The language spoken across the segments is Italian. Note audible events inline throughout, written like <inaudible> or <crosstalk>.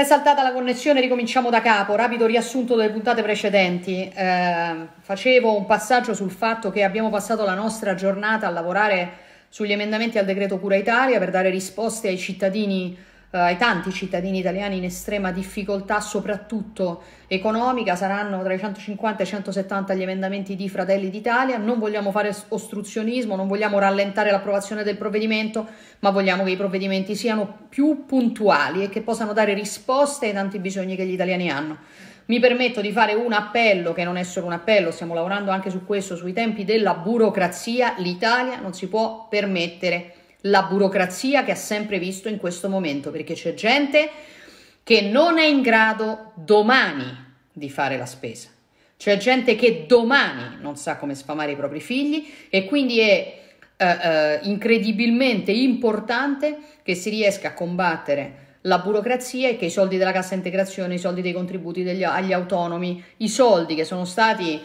È saltata la connessione, ricominciamo da capo. Rapido riassunto delle puntate precedenti. Eh, facevo un passaggio sul fatto che abbiamo passato la nostra giornata a lavorare sugli emendamenti al decreto Cura Italia per dare risposte ai cittadini eh, ai tanti cittadini italiani in estrema difficoltà, soprattutto economica, saranno tra i 150 e i 170 gli emendamenti di Fratelli d'Italia, non vogliamo fare ostruzionismo, non vogliamo rallentare l'approvazione del provvedimento, ma vogliamo che i provvedimenti siano più puntuali e che possano dare risposte ai tanti bisogni che gli italiani hanno. Mi permetto di fare un appello, che non è solo un appello, stiamo lavorando anche su questo, sui tempi della burocrazia. L'Italia non si può permettere la burocrazia che ha sempre visto in questo momento, perché c'è gente che non è in grado domani di fare la spesa. C'è gente che domani non sa come sfamare i propri figli e quindi è eh, eh, incredibilmente importante che si riesca a combattere la burocrazia e che i soldi della cassa integrazione, i soldi dei contributi degli, agli autonomi, i soldi che sono stati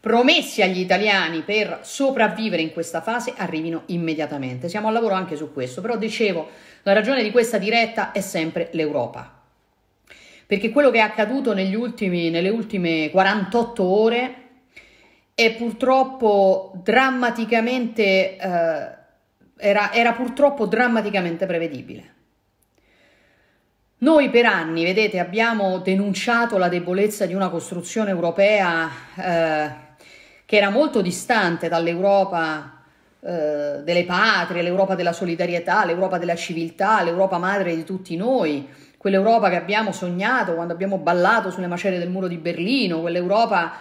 promessi agli italiani per sopravvivere in questa fase arrivino immediatamente. Siamo al lavoro anche su questo, però dicevo, la ragione di questa diretta è sempre l'Europa. Perché quello che è accaduto ultimi, nelle ultime 48 ore è purtroppo drammaticamente, eh, era, era purtroppo drammaticamente prevedibile. Noi per anni, vedete, abbiamo denunciato la debolezza di una costruzione europea eh, che era molto distante dall'Europa eh, delle patrie, l'Europa della solidarietà, l'Europa della civiltà, l'Europa madre di tutti noi, quell'Europa che abbiamo sognato quando abbiamo ballato sulle macerie del muro di Berlino, quell'Europa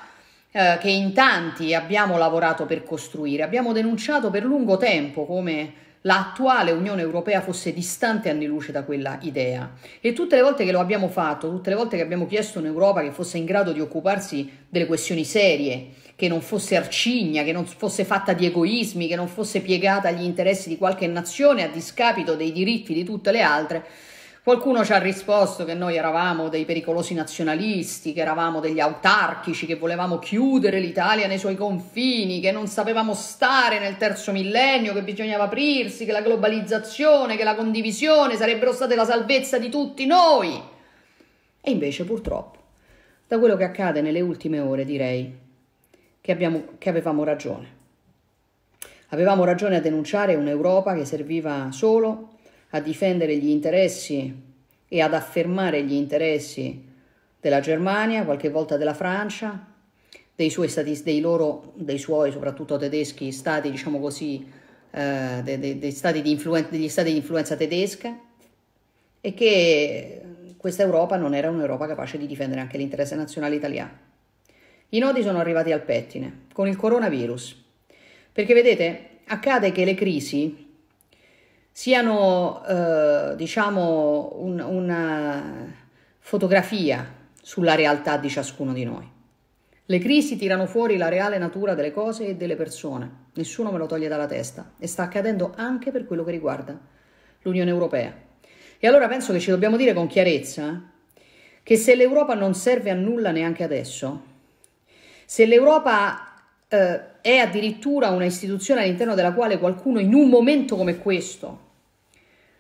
eh, che in tanti abbiamo lavorato per costruire. Abbiamo denunciato per lungo tempo come l'attuale Unione Europea fosse distante anni luce da quella idea. E tutte le volte che lo abbiamo fatto, tutte le volte che abbiamo chiesto un'Europa che fosse in grado di occuparsi delle questioni serie, che non fosse arcigna, che non fosse fatta di egoismi, che non fosse piegata agli interessi di qualche nazione a discapito dei diritti di tutte le altre. Qualcuno ci ha risposto che noi eravamo dei pericolosi nazionalisti, che eravamo degli autarchici, che volevamo chiudere l'Italia nei suoi confini, che non sapevamo stare nel terzo millennio, che bisognava aprirsi, che la globalizzazione, che la condivisione sarebbero state la salvezza di tutti noi. E invece purtroppo, da quello che accade nelle ultime ore direi che, abbiamo, che avevamo ragione. Avevamo ragione a denunciare un'Europa che serviva solo a difendere gli interessi e ad affermare gli interessi della Germania, qualche volta della Francia, dei, suoi stati, dei loro, dei suoi soprattutto tedeschi, stati, diciamo così, eh, de, de, de stati degli stati di influenza tedesca e che questa Europa non era un'Europa capace di difendere anche l'interesse nazionale italiano. I nodi sono arrivati al pettine con il coronavirus. Perché vedete, accade che le crisi siano, eh, diciamo, un, una fotografia sulla realtà di ciascuno di noi. Le crisi tirano fuori la reale natura delle cose e delle persone. Nessuno me lo toglie dalla testa e sta accadendo anche per quello che riguarda l'Unione Europea. E allora penso che ci dobbiamo dire con chiarezza che se l'Europa non serve a nulla neanche adesso, se l'Europa eh, è addirittura un'istituzione all'interno della quale qualcuno in un momento come questo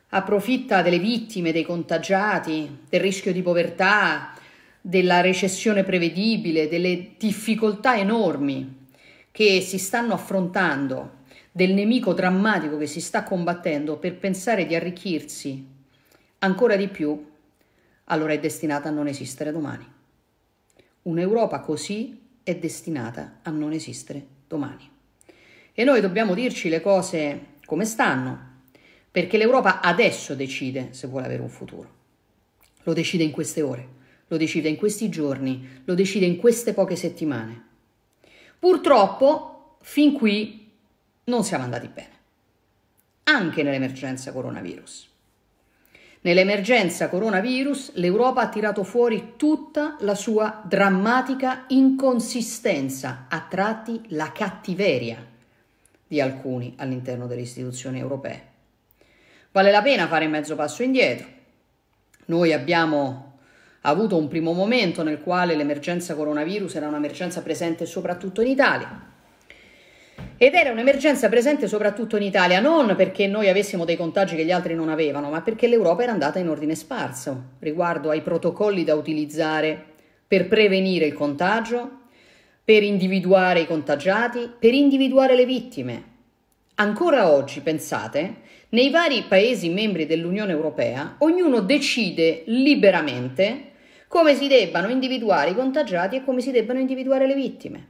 approfitta delle vittime, dei contagiati, del rischio di povertà, della recessione prevedibile, delle difficoltà enormi che si stanno affrontando, del nemico drammatico che si sta combattendo per pensare di arricchirsi ancora di più, allora è destinata a non esistere domani. Un'Europa così è destinata a non esistere domani. E noi dobbiamo dirci le cose come stanno, perché l'Europa adesso decide se vuole avere un futuro. Lo decide in queste ore, lo decide in questi giorni, lo decide in queste poche settimane. Purtroppo, fin qui non siamo andati bene, anche nell'emergenza coronavirus. Nell'emergenza coronavirus l'Europa ha tirato fuori tutta la sua drammatica inconsistenza, a tratti la cattiveria di alcuni all'interno delle istituzioni europee. Vale la pena fare mezzo passo indietro. Noi abbiamo avuto un primo momento nel quale l'emergenza coronavirus era un'emergenza presente soprattutto in Italia. Ed era un'emergenza presente soprattutto in Italia, non perché noi avessimo dei contagi che gli altri non avevano, ma perché l'Europa era andata in ordine sparso riguardo ai protocolli da utilizzare per prevenire il contagio, per individuare i contagiati, per individuare le vittime. Ancora oggi, pensate, nei vari Paesi membri dell'Unione Europea, ognuno decide liberamente come si debbano individuare i contagiati e come si debbano individuare le vittime.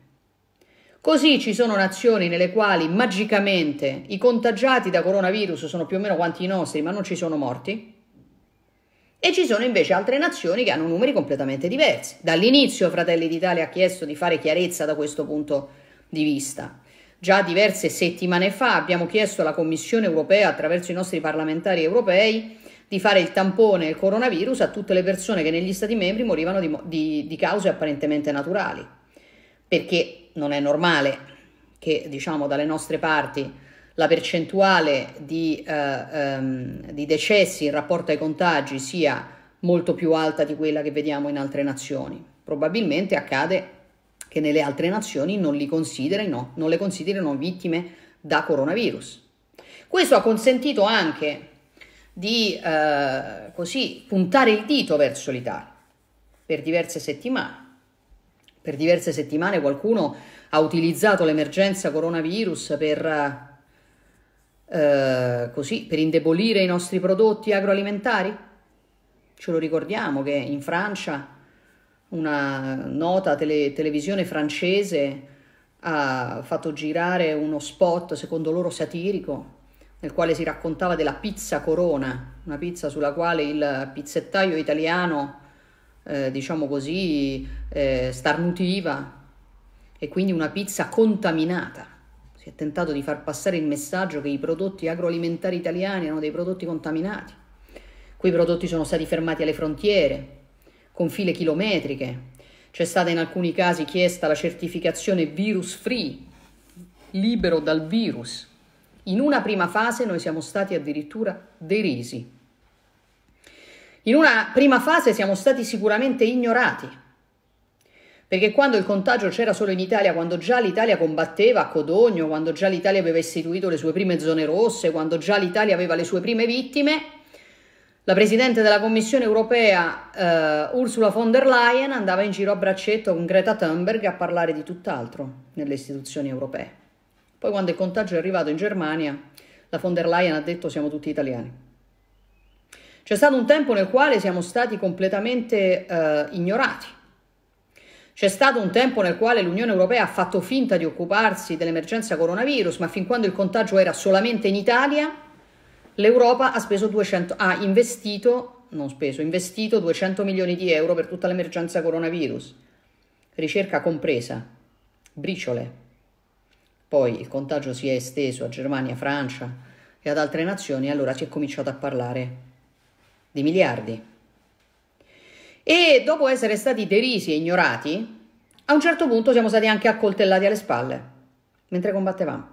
Così ci sono nazioni nelle quali magicamente i contagiati da coronavirus sono più o meno quanti i nostri, ma non ci sono morti. E ci sono invece altre nazioni che hanno numeri completamente diversi. Dall'inizio Fratelli d'Italia ha chiesto di fare chiarezza da questo punto di vista. Già diverse settimane fa abbiamo chiesto alla Commissione europea, attraverso i nostri parlamentari europei, di fare il tampone al coronavirus a tutte le persone che negli Stati membri morivano di, di, di cause apparentemente naturali. Perché non è normale che diciamo dalle nostre parti la percentuale di, eh, ehm, di, decessi in rapporto ai contagi sia molto più alta di quella che vediamo in altre nazioni. Probabilmente accade che nelle altre nazioni non, considerino, non le considerino vittime da coronavirus. Questo ha consentito anche di eh, così, puntare il dito verso l'Italia per diverse settimane per diverse settimane qualcuno ha utilizzato l'emergenza coronavirus per, eh, eh, così, per indebolire i nostri prodotti agroalimentari? Ce lo ricordiamo che in Francia una nota tele, televisione francese ha fatto girare uno spot, secondo loro satirico, nel quale si raccontava della pizza corona, una pizza sulla quale il pizzettaio italiano eh, diciamo così, eh, starnutiva e quindi una pizza contaminata. Si è tentato di far passare il messaggio che i prodotti agroalimentari italiani erano dei prodotti contaminati. Quei prodotti sono stati fermati alle frontiere, con file chilometriche. C'è stata in alcuni casi chiesta la certificazione virus free, libero dal virus. In una prima fase noi siamo stati addirittura derisi in una prima fase siamo stati sicuramente ignorati, perché quando il contagio c'era solo in Italia, quando già l'Italia combatteva a Codogno, quando già l'Italia aveva istituito le sue prime zone rosse, quando già l'Italia aveva le sue prime vittime, la Presidente della Commissione europea eh, Ursula von der Leyen andava in giro a braccetto con Greta Thunberg a parlare di tutt'altro nelle istituzioni europee. Poi quando il contagio è arrivato in Germania, la von der Leyen ha detto siamo tutti italiani. C'è stato un tempo nel quale siamo stati completamente eh, ignorati. C'è stato un tempo nel quale l'Unione Europea ha fatto finta di occuparsi dell'emergenza coronavirus, ma fin quando il contagio era solamente in Italia, l'Europa ha, 200, ha investito, speso, investito 200 milioni di euro per tutta l'emergenza coronavirus, ricerca compresa, briciole. Poi il contagio si è esteso a Germania, Francia e ad altre nazioni e allora si è cominciato a parlare di miliardi. E dopo essere stati derisi e ignorati, a un certo punto siamo stati anche accoltellati alle spalle mentre combattevamo.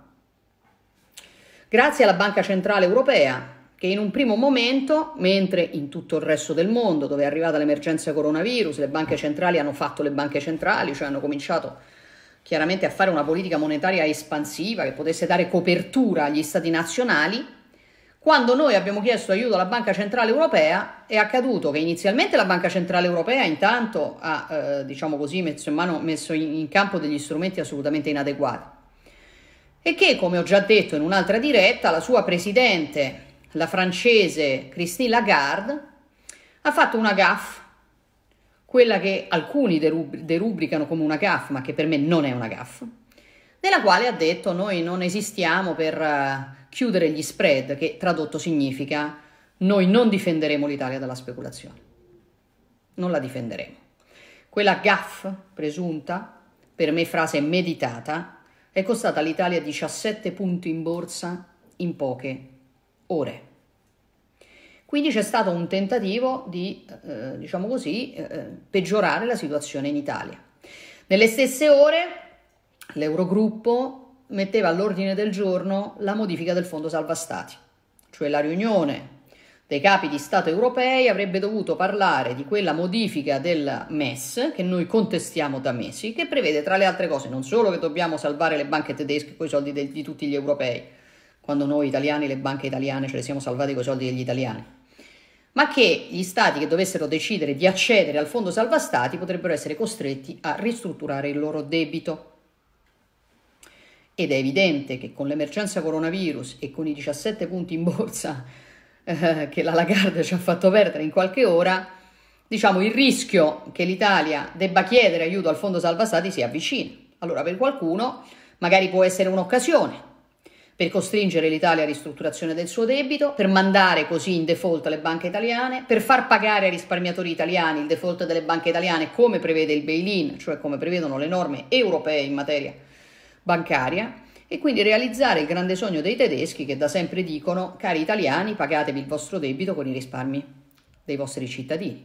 Grazie alla Banca Centrale Europea, che in un primo momento, mentre in tutto il resto del mondo, dove è arrivata l'emergenza coronavirus, le banche centrali hanno fatto le banche centrali, cioè hanno cominciato chiaramente a fare una politica monetaria espansiva che potesse dare copertura agli stati nazionali, quando noi abbiamo chiesto aiuto alla Banca Centrale Europea è accaduto che inizialmente la Banca Centrale Europea intanto ha eh, diciamo così, messo, in, mano, messo in, campo degli strumenti assolutamente inadeguati e che, come ho già detto in un'altra diretta, la sua presidente, la francese Christine Lagarde, ha fatto una GAF, quella che alcuni derub- derubricano come una GAF, ma che per me non è una GAF, nella quale ha detto noi non esistiamo per eh, chiudere gli spread, che tradotto significa noi non difenderemo l'Italia dalla speculazione, non la difenderemo. Quella gaff presunta, per me frase meditata, è costata all'Italia 17 punti in borsa in poche ore. Quindi c'è stato un tentativo di, eh, diciamo così, eh, peggiorare la situazione in Italia. Nelle stesse ore l'Eurogruppo metteva all'ordine del giorno la modifica del Fondo Salva Stati, cioè la riunione dei capi di Stato europei avrebbe dovuto parlare di quella modifica del MES che noi contestiamo da mesi, che prevede tra le altre cose non solo che dobbiamo salvare le banche tedesche con i soldi de- di tutti gli europei, quando noi italiani le banche italiane ce le siamo salvate con i soldi degli italiani, ma che gli stati che dovessero decidere di accedere al fondo salva stati potrebbero essere costretti a ristrutturare il loro debito. Ed è evidente che con l'emergenza coronavirus e con i 17 punti in borsa <laughs> eh, che la Lagarde ci ha fatto perdere in qualche ora, diciamo il rischio che l'Italia debba chiedere aiuto al Fondo Salva Stati si avvicina. Allora per qualcuno magari può essere un'occasione per costringere l'Italia a ristrutturazione del suo debito, per mandare così in default le banche italiane, per far pagare ai risparmiatori italiani il default delle banche italiane come prevede il bail-in, cioè come prevedono le norme europee in materia di bancaria e quindi realizzare il grande sogno dei tedeschi che da sempre dicono cari italiani pagatevi il vostro debito con i risparmi dei vostri cittadini.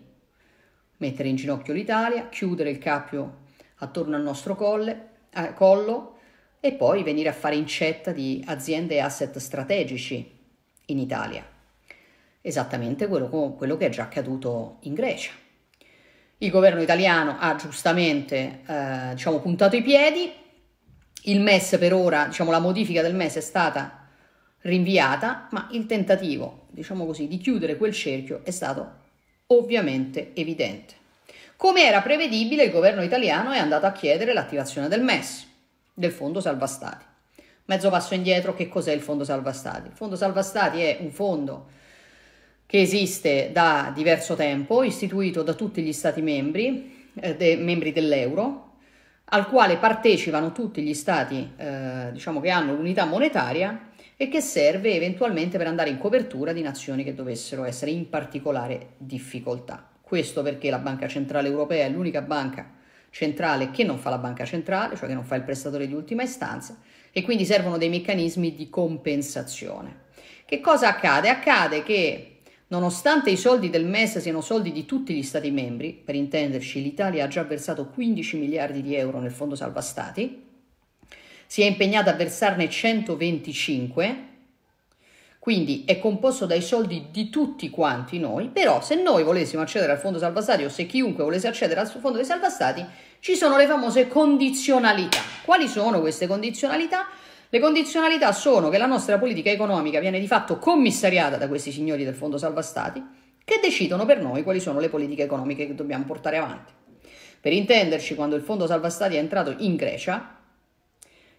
Mettere in ginocchio l'Italia, chiudere il cappio attorno al nostro colle, eh, collo e poi venire a fare incetta di aziende e asset strategici in Italia. Esattamente quello, quello che è già accaduto in Grecia. Il governo italiano ha giustamente eh, diciamo, puntato i piedi il MES per ora, diciamo la modifica del MES è stata rinviata, ma il tentativo, diciamo così, di chiudere quel cerchio è stato ovviamente evidente. Come era prevedibile, il governo italiano è andato a chiedere l'attivazione del MES, del Fondo Salva Stati. Mezzo passo indietro, che cos'è il Fondo Salva Stati? Il Fondo Salva Stati è un fondo che esiste da diverso tempo, istituito da tutti gli Stati membri, eh, de, membri dell'euro, al quale partecipano tutti gli stati eh, diciamo che hanno l'unità monetaria e che serve eventualmente per andare in copertura di nazioni che dovessero essere in particolare difficoltà. Questo perché la Banca Centrale Europea è l'unica banca centrale che non fa la banca centrale, cioè che non fa il prestatore di ultima istanza, e quindi servono dei meccanismi di compensazione. Che cosa accade? Accade che Nonostante i soldi del MES siano soldi di tutti gli Stati membri, per intenderci l'Italia ha già versato 15 miliardi di euro nel Fondo Salva Stati, si è impegnata a versarne 125, quindi è composto dai soldi di tutti quanti noi, però se noi volessimo accedere al Fondo Salva Stati o se chiunque volesse accedere al Fondo dei Salva Stati, ci sono le famose condizionalità. Quali sono queste condizionalità? Le condizionalità sono che la nostra politica economica viene di fatto commissariata da questi signori del Fondo Salva Stati che decidono per noi quali sono le politiche economiche che dobbiamo portare avanti. Per intenderci, quando il Fondo Salva Stati è entrato in Grecia,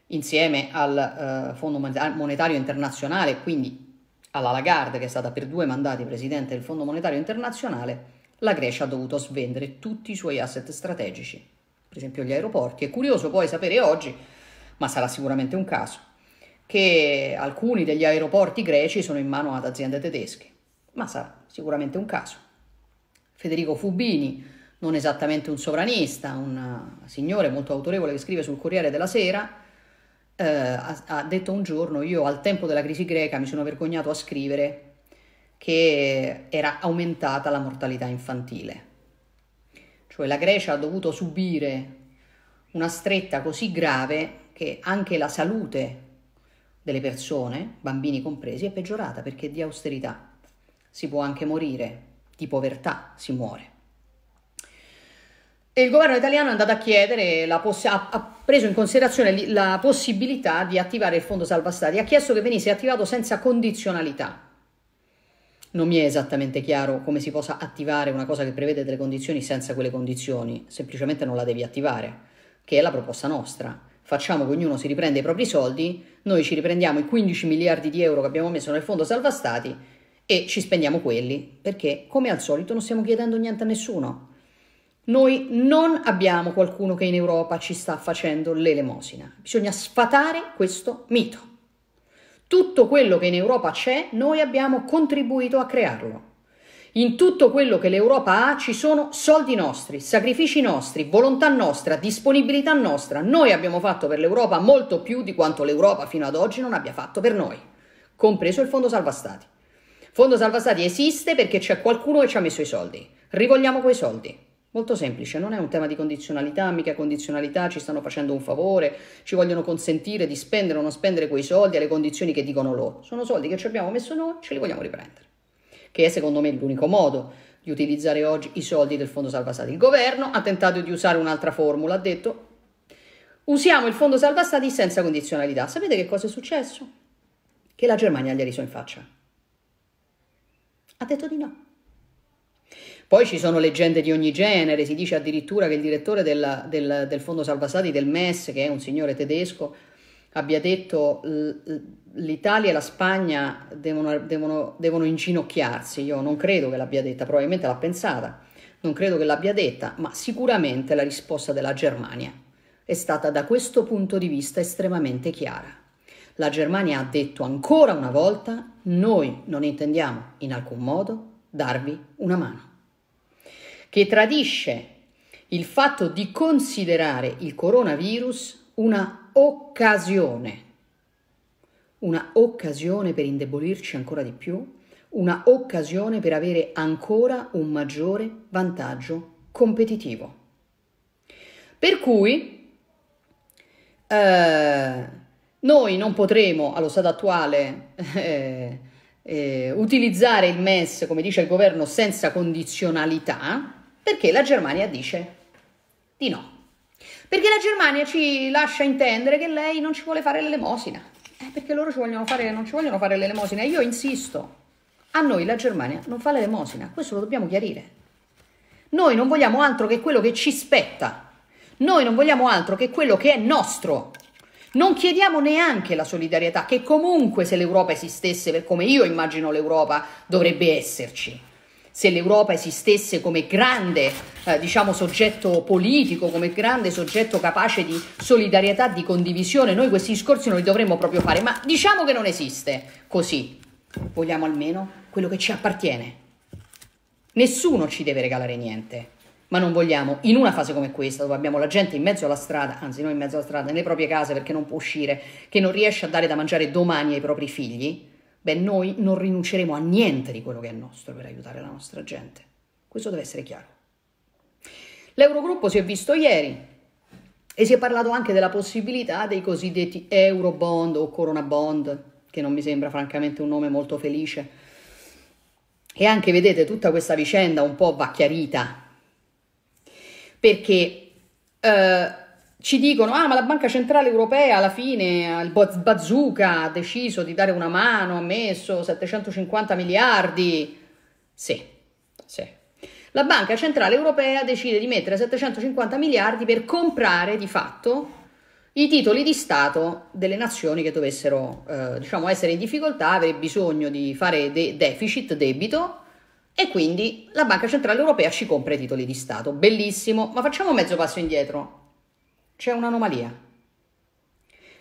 insieme al eh, Fondo Monetario Internazionale, quindi alla Lagarde, che è stata per due mandati presidente del Fondo Monetario Internazionale, la Grecia ha dovuto svendere tutti i suoi asset strategici, per esempio gli aeroporti. È curioso poi sapere oggi ma sarà sicuramente un caso, che alcuni degli aeroporti greci sono in mano ad aziende tedesche, ma sarà sicuramente un caso. Federico Fubini, non esattamente un sovranista, un signore molto autorevole che scrive sul Corriere della Sera, eh, ha, ha detto un giorno, io al tempo della crisi greca mi sono vergognato a scrivere che era aumentata la mortalità infantile. Cioè la Grecia ha dovuto subire una stretta così grave che anche la salute delle persone, bambini compresi, è peggiorata perché di austerità si può anche morire, di povertà si muore. E il governo italiano è andato a chiedere, poss- ha, preso in considerazione la possibilità di attivare il fondo salva stati, ha chiesto che venisse attivato senza condizionalità. Non mi è esattamente chiaro come si possa attivare una cosa che prevede delle condizioni senza quelle condizioni, semplicemente non la devi attivare, che è la proposta nostra facciamo che ognuno si riprenda i propri soldi, noi ci riprendiamo i 15 miliardi di euro che abbiamo messo nel fondo salva stati e ci spendiamo quelli, perché come al solito non stiamo chiedendo niente a nessuno. Noi non abbiamo qualcuno che in Europa ci sta facendo l'elemosina. Bisogna sfatare questo mito. Tutto quello che in Europa c'è, noi abbiamo contribuito a crearlo. In tutto quello che l'Europa ha ci sono soldi nostri, sacrifici nostri, volontà nostra, disponibilità nostra. Noi abbiamo fatto per l'Europa molto più di quanto l'Europa fino ad oggi non abbia fatto per noi, compreso il Fondo Salva Stati. Fondo Salva Stati esiste perché c'è qualcuno che ci ha messo i soldi. Rivogliamo quei soldi. Molto semplice, non è un tema di condizionalità, mica condizionalità, ci stanno facendo un favore, ci vogliono consentire di spendere o non spendere quei soldi alle condizioni che dicono loro. Sono soldi che ci abbiamo messo noi, ce li vogliamo riprendere che è secondo me l'unico modo di utilizzare oggi i soldi del Fondo Salva Stati. Il governo ha tentato di usare un'altra formula, ha detto usiamo il Fondo Salva Stati senza condizionalità. Sapete che cosa è successo? Che la Germania gli ha riso in faccia. Ha detto di no. Poi ci sono leggende di ogni genere, si dice addirittura che il direttore della, del, del Fondo Salva Stati del MES, che è un signore tedesco, abbia detto l'Italia e la Spagna devono, devono, devono inginocchiarsi, io non credo che l'abbia detta, probabilmente l'ha pensata, non credo che l'abbia detta, ma sicuramente la risposta della Germania è stata da questo punto di vista estremamente chiara. La Germania ha detto ancora una volta noi non intendiamo in alcun modo darvi una mano, che tradisce il fatto di considerare il coronavirus una occasione, una occasione per indebolirci ancora di più, una occasione per avere ancora un maggiore vantaggio competitivo. Per cui eh, noi non potremo allo stato attuale <laughs> eh, eh, utilizzare il MES, come dice il governo, senza condizionalità, perché la Germania dice di no. Perché la Germania ci lascia intendere che lei non ci vuole fare l'elemosina. Eh, perché loro ci vogliono fare, non ci vogliono fare l'elemosina. Io insisto, a noi la Germania non fa l'elemosina, questo lo dobbiamo chiarire. Noi non vogliamo altro che quello che ci spetta. Noi non vogliamo altro che quello che è nostro. Non chiediamo neanche la solidarietà, che comunque se l'Europa esistesse per come io immagino l'Europa dovrebbe esserci se l'Europa esistesse come grande eh, diciamo, soggetto politico, come grande soggetto capace di solidarietà, di condivisione, noi questi discorsi non li dovremmo proprio fare, ma diciamo che non esiste così. Vogliamo almeno quello che ci appartiene. Nessuno ci deve regalare niente, ma non vogliamo, in una fase come questa, dove abbiamo la gente in mezzo alla strada, anzi non in mezzo alla strada, nelle proprie case perché non può uscire, che non riesce a dare da mangiare domani ai propri figli, beh, noi non rinunceremo a niente di quello che è nostro per aiutare la nostra gente. Questo deve essere chiaro. L'Eurogruppo si è visto ieri e si è parlato anche della possibilità dei cosiddetti Eurobond o Corona Bond, che non mi sembra francamente un nome molto felice. E anche, vedete, tutta questa vicenda un po' va chiarita, perché eh, ci dicono, ah ma la Banca Centrale Europea alla fine, il bazooka ha deciso di dare una mano, ha messo 750 miliardi. Sì, sì. La Banca Centrale Europea decide di mettere 750 miliardi per comprare di fatto i titoli di Stato delle nazioni che dovessero eh, diciamo essere in difficoltà, avere bisogno di fare de- deficit, debito, e quindi la Banca Centrale Europea ci compra i titoli di Stato. Bellissimo, ma facciamo mezzo passo indietro c'è un'anomalia.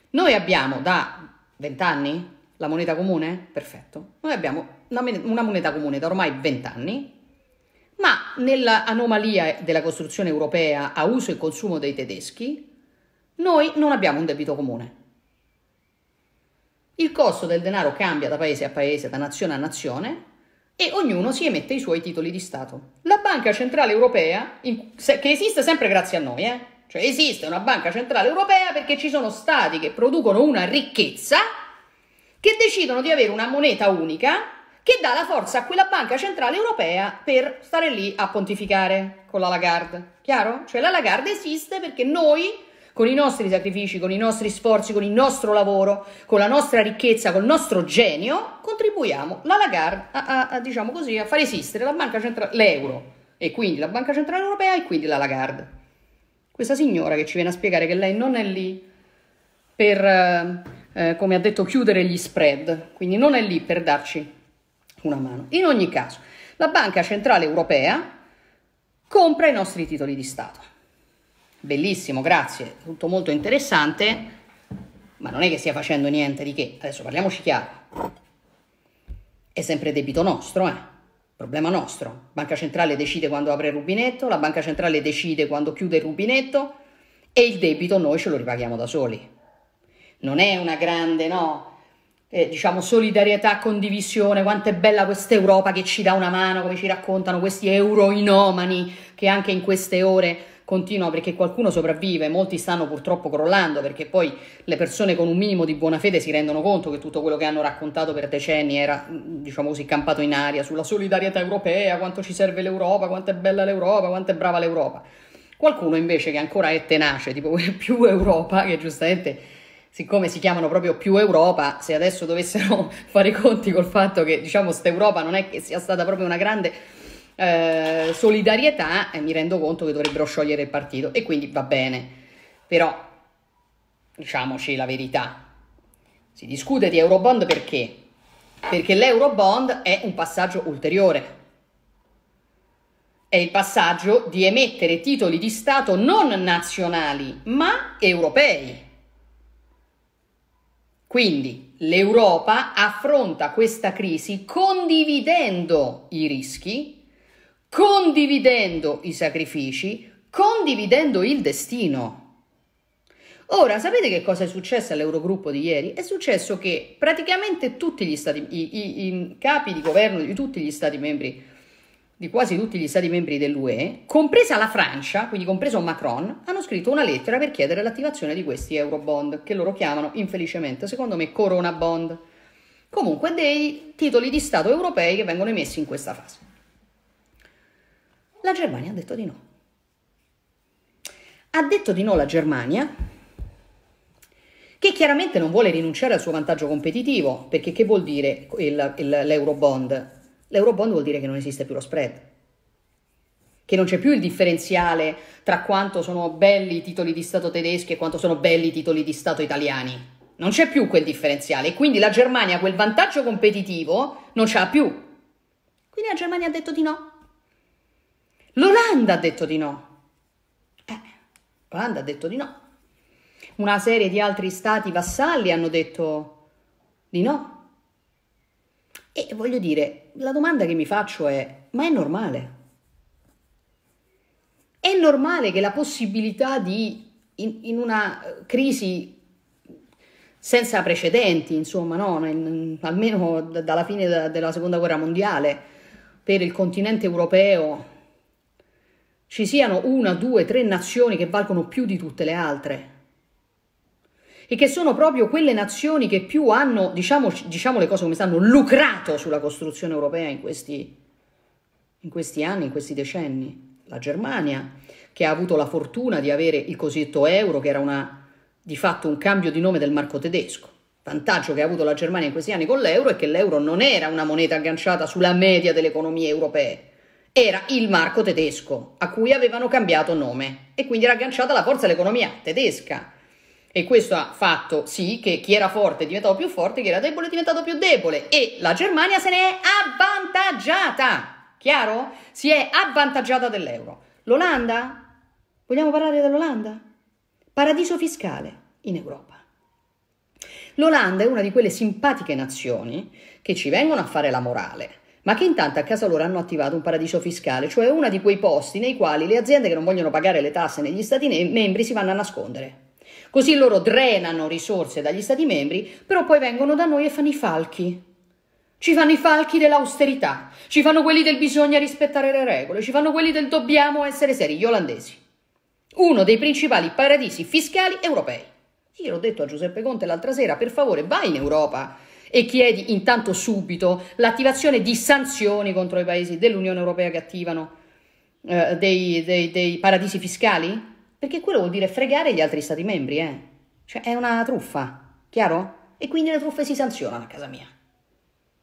Noi abbiamo da vent'anni la moneta comune? Perfetto. Noi abbiamo una moneta comune da ormai vent'anni, anni, ma nell'anomalia della costruzione europea a uso e consumo dei tedeschi, noi non abbiamo un debito comune. Il costo del denaro cambia da paese a paese, da nazione a nazione, e ognuno si emette i suoi titoli di Stato. La Banca Centrale Europea, che esiste sempre grazie a noi, eh? Cioè esiste una banca centrale europea perché ci sono stati che producono una ricchezza, che decidono di avere una moneta unica che dà la forza a quella banca centrale europea per stare lì a pontificare con la Lagarde. Chiaro? Cioè la Lagarde esiste perché noi, con i nostri sacrifici, con i nostri sforzi, con il nostro lavoro, con la nostra ricchezza, col nostro genio, contribuiamo la Lagarde a, a, a, diciamo così, a far esistere la banca centrale, l'euro e quindi la banca centrale europea e quindi la Lagarde. Questa signora che ci viene a spiegare che lei non è lì per, eh, eh, come ha detto, chiudere gli spread, quindi non è lì per darci una mano. In ogni caso, la Banca Centrale Europea compra i nostri titoli di Stato. Bellissimo, grazie, tutto molto interessante, ma non è che stia facendo niente di che. Adesso parliamoci chiaro. È sempre debito nostro, eh? Problema nostro. Banca centrale decide quando apre il rubinetto, la banca centrale decide quando chiude il rubinetto e il debito noi ce lo ripaghiamo da soli. Non è una grande, no, eh, diciamo, solidarietà, condivisione, quanto è bella questa Europa che ci dà una mano, come ci raccontano questi euroinomani che anche in queste ore continua perché qualcuno sopravvive, molti stanno purtroppo crollando perché poi le persone con un minimo di buona fede si rendono conto che tutto quello che hanno raccontato per decenni era, mm, diciamo così, campato in aria sulla solidarietà europea, quanto ci serve l'Europa, quanto è bella l'Europa, quanto è brava l'Europa. Qualcuno invece che ancora è tenace, tipo <laughs> più Europa, che giustamente siccome si chiamano proprio più Europa, se adesso dovessero <laughs> fare i conti col fatto che diciamo questa Europa non è che sia stata proprio una grande eh, solidarietà e mi rendo conto che dovrebbero sciogliere il partito e quindi va bene, però diciamoci la verità, si discute di Eurobond perché? Perché l'Eurobond è un passaggio ulteriore, è il passaggio di emettere titoli di Stato non nazionali ma europei. Quindi l'Europa affronta questa crisi condividendo i rischi condividendo i sacrifici, condividendo il destino. Ora, sapete che cosa è successo all'Eurogruppo di ieri? È successo che praticamente tutti gli stati, i, i, i capi di governo di tutti gli stati membri, di quasi tutti gli stati membri dell'UE, compresa la Francia, quindi compreso Macron, hanno scritto una lettera per chiedere l'attivazione di questi Eurobond, che loro chiamano infelicemente, secondo me, Corona Bond. Comunque dei titoli di Stato europei che vengono emessi in questa fase. La Germania ha detto di no. Ha detto di no la Germania, che chiaramente non vuole rinunciare al suo vantaggio competitivo, perché che vuol dire il, il, l'eurobond? L'eurobond vuol dire che non esiste più lo spread, che non c'è più il differenziale tra quanto sono belli i titoli di Stato tedeschi e quanto sono belli i titoli di Stato italiani. Non c'è più quel differenziale e quindi la Germania quel vantaggio competitivo non ce l'ha più. Quindi la Germania ha detto di no L'Olanda ha detto di no. Eh, L'Olanda ha detto di no. Una serie di altri stati vassalli hanno detto di no. E voglio dire, la domanda che mi faccio è, ma è normale? È normale che la possibilità di, in, in una eh, crisi senza precedenti, insomma, no? in, almeno dalla fine da, della seconda guerra mondiale, per il continente europeo, ci siano una, due, tre nazioni che valgono più di tutte le altre e che sono proprio quelle nazioni che più hanno, diciamo, diciamo le cose come stanno, lucrato sulla costruzione europea in questi, in questi anni, in questi decenni. La Germania, che ha avuto la fortuna di avere il cosiddetto euro, che era una, di fatto un cambio di nome del marco tedesco. Vantaggio che ha avuto la Germania in questi anni con l'euro è che l'euro non era una moneta agganciata sulla media delle economie europee era il marco tedesco, a cui avevano cambiato nome, e quindi era agganciata la forza dell'economia tedesca. E questo ha fatto sì che chi era forte è diventato più forte, chi era debole è diventato più debole. E la Germania se ne è avvantaggiata. Chiaro? Si è avvantaggiata dell'euro. L'Olanda? Vogliamo parlare dell'Olanda? Paradiso fiscale in Europa. L'Olanda è una di quelle simpatiche nazioni che ci vengono a fare la morale ma che intanto a casa loro hanno attivato un paradiso fiscale, cioè uno di quei posti nei quali le aziende che non vogliono pagare le tasse negli stati membri si vanno a nascondere. Così loro drenano risorse dagli stati membri, però poi vengono da noi e fanno i falchi. Ci fanno i falchi dell'austerità, ci fanno quelli del bisogna rispettare le regole, ci fanno quelli del dobbiamo essere seri, gli olandesi. Uno dei principali paradisi fiscali europei. Io l'ho detto a Giuseppe Conte l'altra sera, per favore vai in Europa e chiedi intanto subito l'attivazione di sanzioni contro i paesi dell'Unione Europea che attivano eh, dei, dei, dei, paradisi fiscali? Perché quello vuol dire fregare gli altri stati membri, eh? Cioè è una truffa, chiaro? E quindi le truffe si sanzionano a casa mia.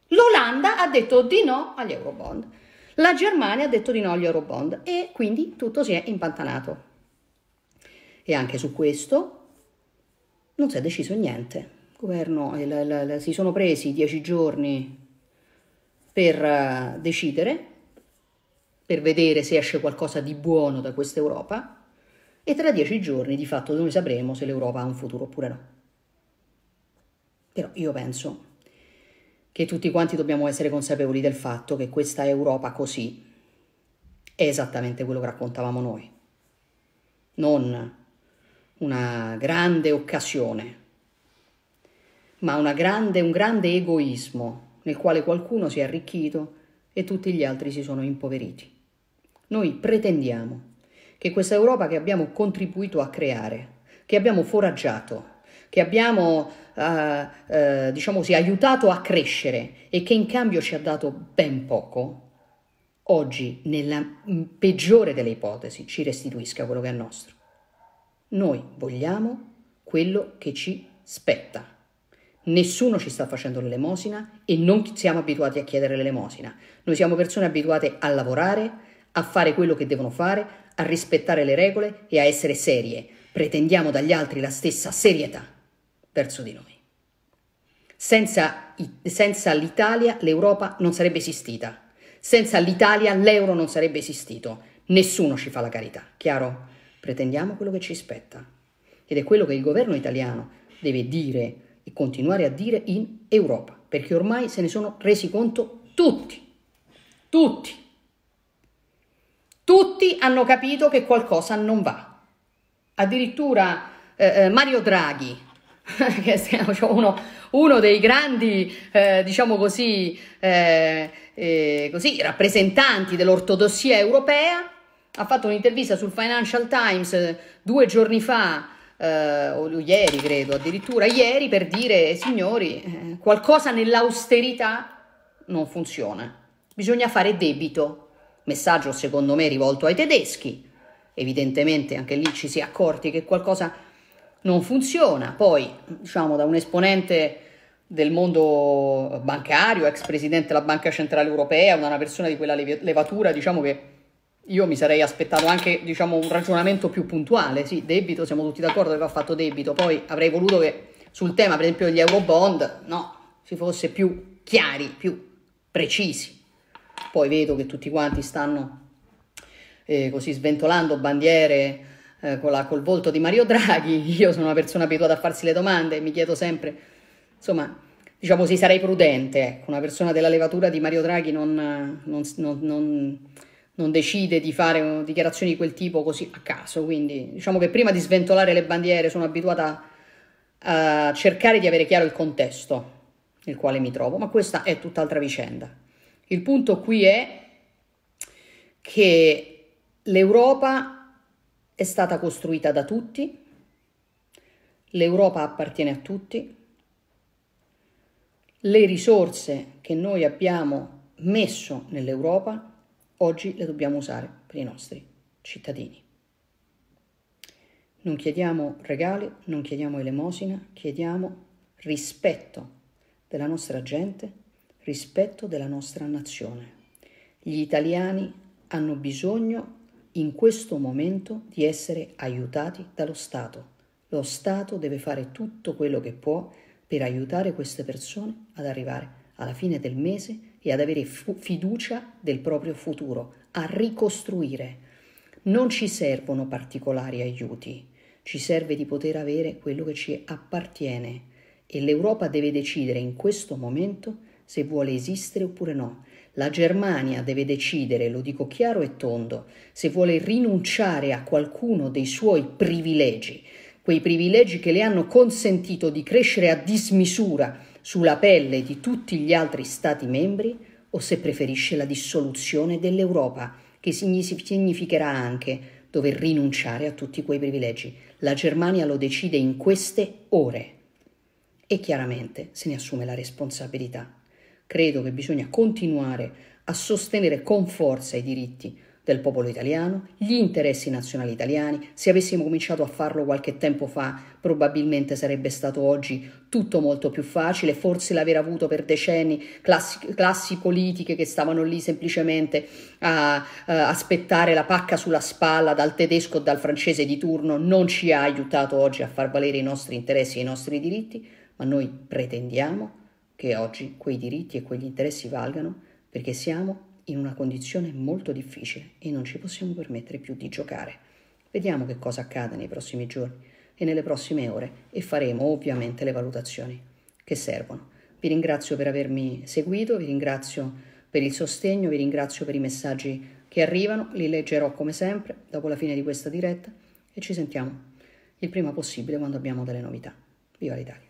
L'Olanda ha detto di no agli Eurobond. La Germania ha detto di no agli Eurobond e quindi tutto si è impantanato. E anche su questo non si è deciso niente governo eh, la, la, la, si sono presi dieci giorni per eh, decidere, per vedere se esce qualcosa di buono da questa Europa e tra dieci giorni di fatto noi sapremo se l'Europa ha un futuro oppure no. Però io penso che tutti quanti dobbiamo essere consapevoli del fatto che questa Europa così è esattamente quello che raccontavamo noi, non una grande occasione ma grande, un grande egoismo nel quale qualcuno si è arricchito e tutti gli altri si sono impoveriti. Noi pretendiamo che questa Europa che abbiamo contribuito a creare, che abbiamo foraggiato, che abbiamo eh, eh, diciamo sì, aiutato a crescere e che in cambio ci ha dato ben poco, oggi nella peggiore delle ipotesi ci restituisca quello che è nostro. Noi vogliamo quello che ci spetta. Nessuno ci sta facendo l'elemosina e non siamo abituati a chiedere l'elemosina. Noi siamo persone abituate a lavorare, a fare quello che devono fare, a rispettare le regole e a essere serie. Pretendiamo dagli altri la stessa serietà verso di noi. Senza, senza l'Italia l'Europa non sarebbe esistita. Senza l'Italia l'euro non sarebbe esistito. Nessuno ci fa la carità, chiaro? Pretendiamo quello che ci spetta. Ed è quello che il governo italiano deve dire e continuare a dire in Europa, perché ormai se ne sono resi conto tutti, tutti. Tutti hanno capito che qualcosa non va. Addirittura eh, eh Mario Draghi, <laughs> che è cioè, uno, uno dei grandi, eh, diciamo così, eh, eh, così, rappresentanti dell'ortodossia europea, ha fatto un'intervista sul Financial Times eh, due giorni fa eh, o ieri credo, addirittura ieri per dire signori, eh, qualcosa nell'austerità non funziona, bisogna fare debito, messaggio secondo me rivolto ai tedeschi, evidentemente anche lì ci si è accorti che qualcosa non funziona, poi diciamo da un esponente del mondo bancario, ex presidente della Banca Centrale Europea, una persona di quella levatura, diciamo che io mi sarei aspettato anche diciamo, un ragionamento più puntuale. Sì, debito, siamo tutti d'accordo che va fatto debito. Poi avrei voluto che sul tema, per esempio, degli euro bond, no, si fosse più chiari, più precisi. Poi vedo che tutti quanti stanno eh, così sventolando bandiere eh, la, col volto di Mario Draghi. <laughs> Io sono una persona abituata a farsi le domande mi chiedo sempre, insomma, diciamo, sì, sarei prudente. Ecco, una persona della levatura di Mario Draghi non, non, non, non non decide di fare dichiarazioni di quel tipo così a caso. Quindi diciamo che prima di sventolare le bandiere sono abituata a cercare di avere chiaro il contesto nel quale mi trovo, ma questa è tutt'altra vicenda. Il punto qui è che l'Europa è stata costruita da tutti, l'Europa appartiene a tutti, le risorse che noi abbiamo messo nell'Europa Oggi le dobbiamo usare per i nostri cittadini. Non chiediamo regali, non chiediamo elemosina, chiediamo rispetto della nostra gente, rispetto della nostra nazione. Gli italiani hanno bisogno in questo momento di essere aiutati dallo Stato. Lo Stato deve fare tutto quello che può per aiutare queste persone ad arrivare alla fine del mese e ad avere f- fiducia del proprio futuro, a ricostruire. Non ci servono particolari aiuti, ci serve di poter avere quello che ci appartiene e l'Europa deve decidere in questo momento se vuole esistere oppure no. La Germania deve decidere, lo dico chiaro e tondo, se vuole rinunciare a qualcuno dei suoi privilegi, quei privilegi che le hanno consentito di crescere a dismisura sulla pelle di tutti gli altri Stati membri o se preferisce la dissoluzione dell'Europa, che significherà anche dover rinunciare a tutti quei privilegi. La Germania lo decide in queste ore e chiaramente se ne assume la responsabilità. Credo che bisogna continuare a sostenere con forza i diritti del popolo italiano, gli interessi nazionali italiani. Se avessimo cominciato a farlo qualche tempo fa, probabilmente sarebbe stato oggi tutto molto più facile, forse l'aver avuto per decenni classi, classi politiche che stavano lì semplicemente a, a aspettare la pacca sulla spalla dal tedesco o dal francese di turno non ci ha aiutato oggi a far valere i nostri interessi e i nostri diritti, ma noi pretendiamo che oggi quei diritti e quegli interessi valgano perché siamo in una condizione molto difficile e non ci possiamo permettere più di giocare. Vediamo che cosa accade nei prossimi giorni e nelle prossime ore e faremo ovviamente le valutazioni che servono. Vi ringrazio per avermi seguito, vi ringrazio per il sostegno, vi ringrazio per i messaggi che arrivano, li leggerò come sempre dopo la fine di questa diretta e ci sentiamo il prima possibile quando abbiamo delle novità. Viva l'Italia!